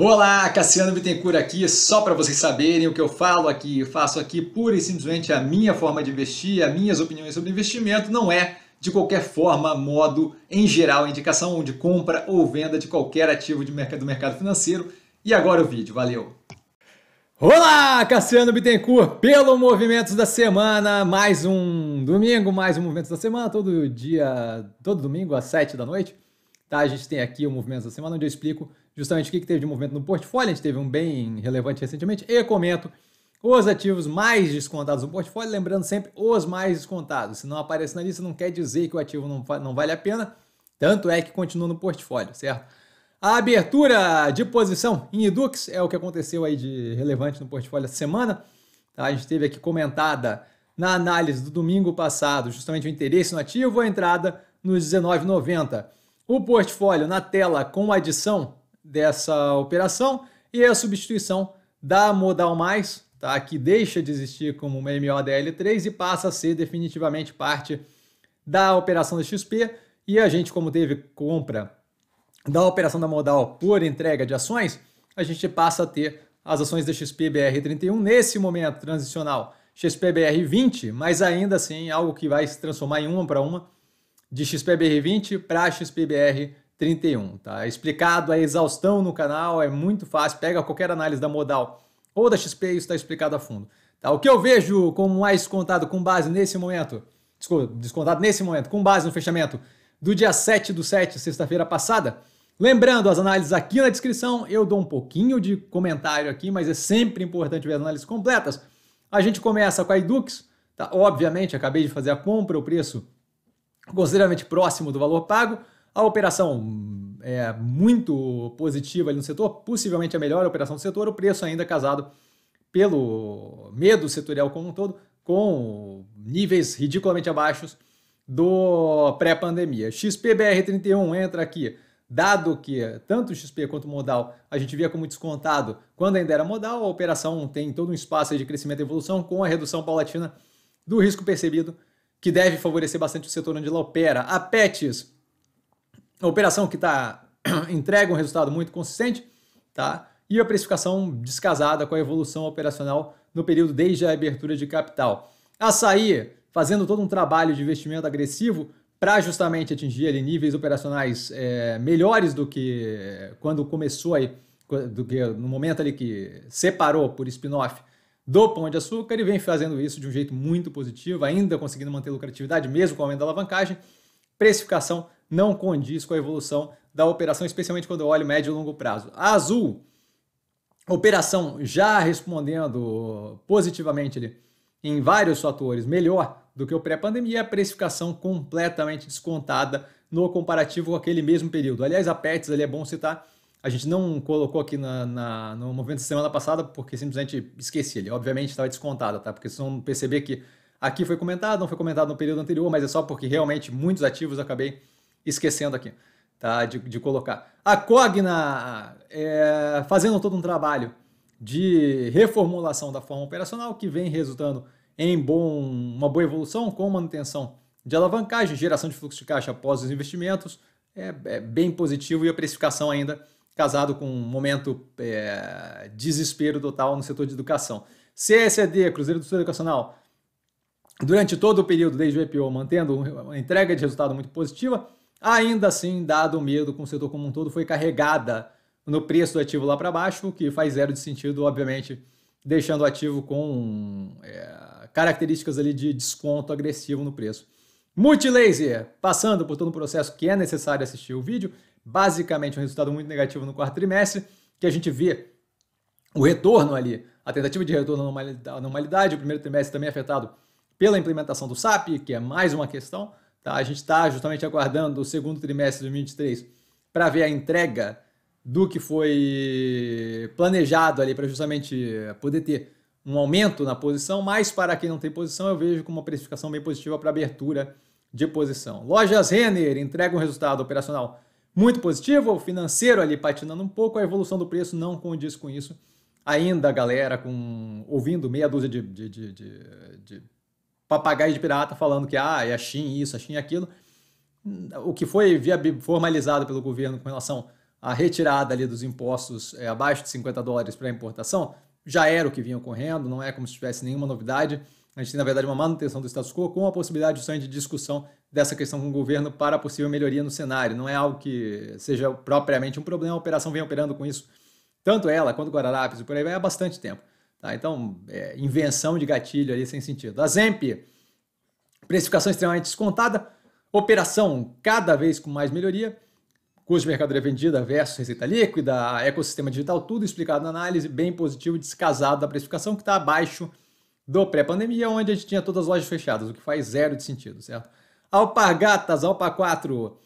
Olá, Cassiano Bittencourt aqui, só para vocês saberem o que eu falo aqui, eu faço aqui pura e simplesmente a minha forma de investir, as minhas opiniões sobre investimento, não é de qualquer forma, modo, em geral, indicação de compra ou venda de qualquer ativo de mercado, do mercado financeiro. E agora o vídeo, valeu! Olá, Cassiano Bittencourt, pelo Movimentos da Semana, mais um domingo, mais um Movimentos da Semana, todo dia, todo domingo às 7 da noite. Tá, a gente tem aqui o movimento da Semana, onde eu explico justamente o que, teve de movimento no portfólio. A gente teve um bem relevante recentemente. E comento os ativos mais descontados do portfólio. Lembrando sempre os mais descontados. Se não aparece na lista, não quer dizer que o ativo não, não vale a pena. Tanto é que continua no portfólio, certo? A abertura de posição em Edux é o que aconteceu aí de relevante no portfólio essa semana. Tá? A gente teve aqui comentada na análise do domingo passado justamente o interesse no ativo, a entrada nos 19,90. O portfólio na tela com adição dessa operação e a substituição da modal mais, tá? que deixa de existir como uma MODL3 e passa a ser definitivamente parte da operação da XP. E a gente, como teve compra da operação da modal por entrega de ações, a gente passa a ter as ações da XPBR31 nesse momento transicional XPBR20, mas ainda assim algo que vai se transformar em uma para uma de XPBR20 para XPBR 31, tá? É explicado a é exaustão no canal, é muito fácil, pega qualquer análise da modal ou da XP, isso está explicado a fundo. Tá? O que eu vejo como mais descontado com base nesse momento, desculpa, descontado nesse momento, com base no fechamento do dia 7 do 7, sexta-feira passada, Lembrando, as análises aqui na descrição, eu dou um pouquinho de comentário aqui, mas é sempre importante ver as análises completas. A gente começa com a Edux, tá? obviamente acabei de fazer a compra, o preço consideravelmente próximo do valor pago. A operação é muito positiva ali no setor, possivelmente a melhor operação do setor, o preço ainda casado pelo medo setorial como um todo, com níveis ridiculamente abaixo do pré-pandemia. XPBR31 entra aqui, dado que tanto XP quanto modal a gente via como descontado quando ainda era modal, a operação tem todo um espaço de crescimento e evolução com a redução paulatina do risco percebido, que deve favorecer bastante o setor onde ela opera. A pets operação que está entrega um resultado muito consistente, tá? e a precificação descasada com a evolução operacional no período desde a abertura de capital. Açaí fazendo todo um trabalho de investimento agressivo para justamente atingir ali, níveis operacionais é, melhores do que eh, quando começou aí, do que no momento ali que separou por spin-off do Pão de Açúcar e vem fazendo isso de um jeito muito positivo, ainda conseguindo manter lucratividade mesmo com o aumento da alavancagem, precificação não condiz com a evolução da operação, especialmente quando eu olho médio e longo prazo. A azul, operação já respondendo positivamente ali em vários fatores, melhor do que o pré-pandemia, a precificação completamente descontada no comparativo com aquele mesmo período. Aliás, a Pets ali é bom citar, a gente não colocou aqui na, na no movimento da semana passada porque simplesmente esqueci ele. Obviamente estava descontada, tá? Porque vocês vão perceber que aqui foi comentado, não foi comentado no período anterior, mas é só porque realmente muitos ativos acabei esquecendo aqui, tá? De, de colocar. A Cogna é, fazendo todo um trabalho de reformulação da forma operacional que vem resultando em bom, uma boa evolução com manutenção de alavancagem, geração de fluxo de caixa após os investimentos, é, é bem positivo e a precificação ainda casado com um momento é, desespero total no setor de educação. CSED, Cruzeiro do Sul Educacional, durante todo o período desde o IPO, mantendo uma entrega de resultado muito positiva, Ainda assim, dado o medo com o setor como um todo, foi carregada no preço do ativo lá para baixo, o que faz zero de sentido, obviamente, deixando o ativo com é, características ali de desconto agressivo no preço. Multilaser, passando por todo o processo que é necessário assistir o vídeo, basicamente um resultado muito negativo no quarto trimestre, que a gente vê o retorno ali, a tentativa de retorno à normalidade, o primeiro trimestre também afetado pela implementação do SAP, que é mais uma questão, Tá? A gente está justamente aguardando o segundo trimestre de 2023 para ver a entrega do que foi planejado ali para justamente poder ter um aumento na posição, mas para quem não tem posição, eu vejo com uma precificação bem positiva para abertura de posição. Lojas Renner entrega um resultado operacional muito positivo, o financeiro ali patinando um pouco, a evolução do preço não condiz com isso. Ainda a galera com ouvindo meia dúzia de, de, de, de papagaio de pirata falando que ah, é a Shin isso, a Shin é aquilo. O que foi formalizado pelo governo com relação à retirada ali dos impostos é, abaixo de 50 dólares para importação já era o que vinha ocorrendo, não é como se tivesse nenhuma novidade. A gente tem, na verdade, uma manutenção do status quo com a possibilidade de de discussão dessa questão com o governo para a possível melhoria no cenário. Não é algo que seja propriamente um problema, a operação vem operando com isso, tanto ela quanto o Guararapes e por aí vai, há bastante tempo. Tá? Então, é, invenção de gatilho ali sem sentido. A Zemp, precificação extremamente descontada, operação cada vez com mais melhoria, custo de mercadoria vendida versus receita líquida, ecossistema digital, tudo explicado na análise, bem positivo, descasado da precificação, que está abaixo do pré-pandemia, onde a gente tinha todas as lojas fechadas, o que faz zero de sentido, certo? Alpargatas, Alpa 4,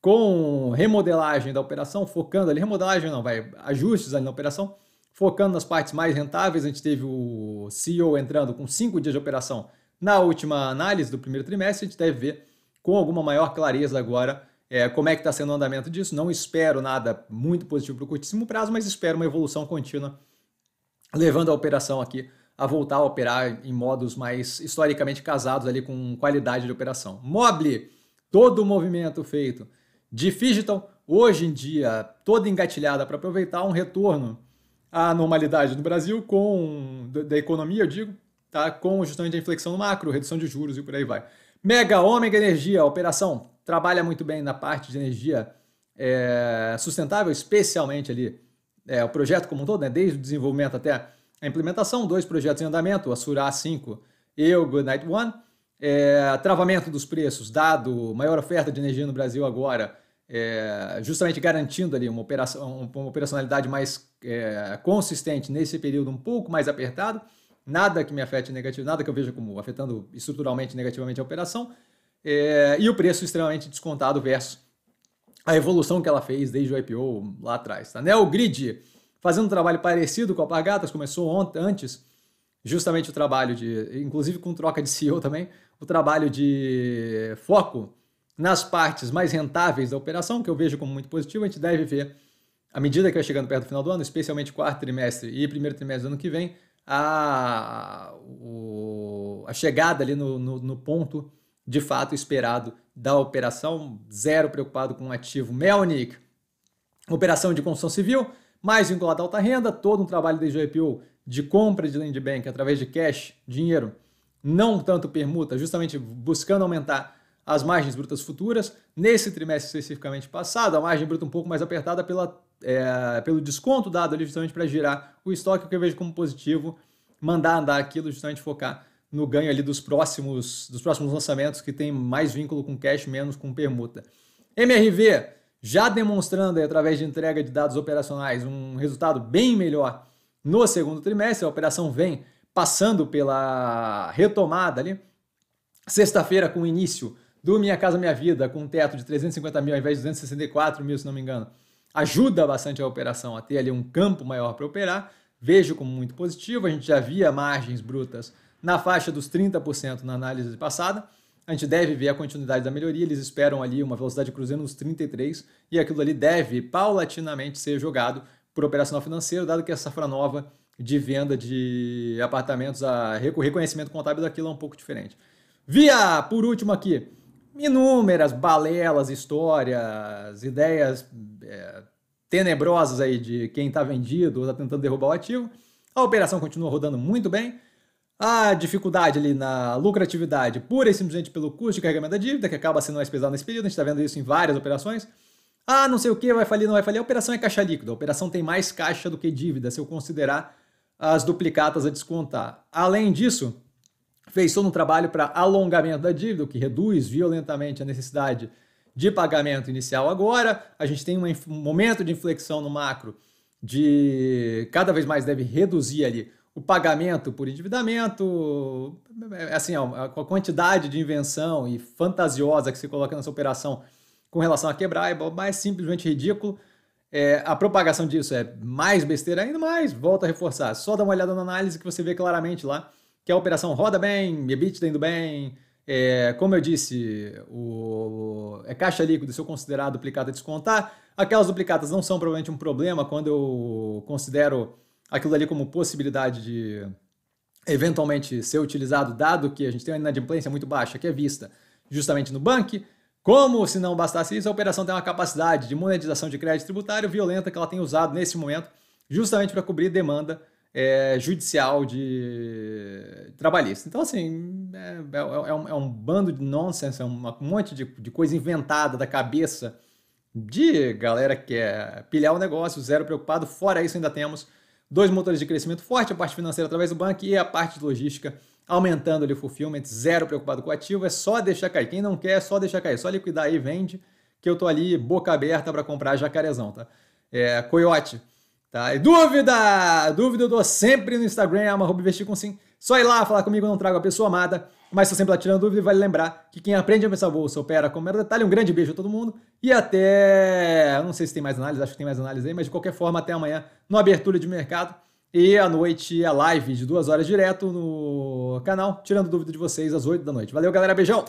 com remodelagem da operação, focando ali, remodelagem não, vai, ajustes ali na operação, Focando nas partes mais rentáveis, a gente teve o CEO entrando com cinco dias de operação na última análise do primeiro trimestre. A gente deve ver com alguma maior clareza agora é, como é que está sendo o andamento disso. Não espero nada muito positivo para o curtíssimo prazo, mas espero uma evolução contínua, levando a operação aqui a voltar a operar em modos mais historicamente casados ali com qualidade de operação. Mobile, todo o movimento feito de digital, hoje em dia toda engatilhada para aproveitar um retorno a normalidade no Brasil com da economia, eu digo, tá? Com justamente a inflexão no macro, redução de juros e por aí vai. Mega Ômega Energia, operação, trabalha muito bem na parte de energia é, sustentável, especialmente ali é, o projeto como um todo, né? desde o desenvolvimento até a implementação, dois projetos em andamento, a sura 5 e o Goodnight One. É, travamento dos preços, dado maior oferta de energia no Brasil agora, é, justamente garantindo ali uma, operação, uma operacionalidade mais é, consistente nesse período um pouco mais apertado, nada que me afete negativo, nada que eu veja como afetando estruturalmente negativamente a operação, é, e o preço extremamente descontado versus a evolução que ela fez desde o IPO lá atrás. Tá? Grid, fazendo um trabalho parecido com a Pagatas, começou ontem, antes, justamente o trabalho de, inclusive com troca de CEO também, o trabalho de foco nas partes mais rentáveis da operação, que eu vejo como muito positivo, a gente deve ver, à medida que vai chegando perto do final do ano, especialmente quarto trimestre e primeiro trimestre do ano que vem, a, o, a chegada ali no, no, no, ponto de fato esperado da operação, zero preocupado com o ativo Melnick, operação de construção civil, mais vinculada à alta renda, todo um trabalho desde o IPO de compra de land bank através de cash, dinheiro, não tanto permuta, justamente buscando aumentar as margens brutas futuras. Nesse trimestre especificamente passado, a margem bruta um pouco mais apertada pela, é, pelo desconto dado ali justamente para girar o estoque, o que eu vejo como positivo, mandar andar aquilo, justamente focar no ganho ali dos próximos, dos próximos lançamentos que tem mais vínculo com cash, menos com permuta. MRV já demonstrando através de entrega de dados operacionais um resultado bem melhor no segundo trimestre, a operação vem passando pela retomada ali. Sexta-feira com o início do Minha Casa Minha Vida, com um teto de 350 mil ao invés de 264 mil, se não me engano, ajuda bastante a operação a ter ali um campo maior para operar. Vejo como muito positivo. A gente já via margens brutas na faixa dos 30% na análise passada. A gente deve ver a continuidade da melhoria. Eles esperam ali uma velocidade cruzando os 33 e aquilo ali deve paulatinamente ser jogado por operacional financeiro, dado que essa safra nova de venda de apartamentos, a reconhecimento contábil daquilo é um pouco diferente. Via, por último aqui, inúmeras balelas, histórias, ideias é, tenebrosas aí de quem está vendido ou está tentando derrubar o ativo. A operação continua rodando muito bem. A dificuldade ali na lucratividade, pura e simplesmente pelo custo de carregamento da dívida, que acaba sendo mais pesado nesse período, a gente está vendo isso em várias operações. Ah, não sei o que, vai falir, não vai falir. A operação é caixa líquida. A operação tem mais caixa do que dívida, se eu considerar as duplicatas a descontar. Além disso, fez todo um trabalho para alongamento da dívida, o que reduz violentamente a necessidade de pagamento inicial agora. A gente tem um momento de inflexão no macro de cada vez mais deve reduzir ali o pagamento por endividamento, é, é assim, a quantidade de invenção e fantasiosa que se coloca nessa operação com relação a quebrar é mais simplesmente ridículo. É, a propagação disso é mais besteira ainda mais, volta a reforçar. Só dá uma olhada na análise que você vê claramente lá que a operação roda bem, EBITDA tá indo bem, é, como eu disse, o, é caixa líquido, se eu considerar a duplicata descontar, aquelas duplicatas não são provavelmente um problema quando eu considero aquilo ali como possibilidade de eventualmente ser utilizado, dado que a gente tem uma inadimplência muito baixa, que é vista justamente no banco. Como se não bastasse isso, a operação tem uma capacidade de monetização de crédito tributário violenta que ela tem usado nesse momento, justamente para cobrir demanda é, judicial de trabalhista. Então, assim, é é, é, é, um, é, um, bando de nonsense, é um monte de, de, coisa inventada da cabeça de galera que quer pilhar o negócio, zero preocupado. Fora isso, ainda temos dois motores de crescimento forte, a parte financeira através do banco e a parte de logística aumentando ali o fulfillment, zero preocupado com o ativo, é só deixar cair. Quem não quer, é só deixar cair, é só liquidar e vende, que eu tô ali boca aberta para comprar jacarezão, tá? É, coiote. Tá? E dúvida! Dúvida eu dou sempre no Instagram, arroba investir com sim. Só ir lá falar comigo, não trago a pessoa amada. Mas estou sempre lá tirando dúvida e vale lembrar que quem aprende a pensar bolsa opera com mero detalhe. Um grande beijo a todo mundo e até. Eu não sei se tem mais análise, acho que tem mais análise aí, mas de qualquer forma, até amanhã no Abertura de Mercado. E à noite a live de duas horas direto no canal, tirando dúvida de vocês às oito da noite. Valeu, galera. Beijão!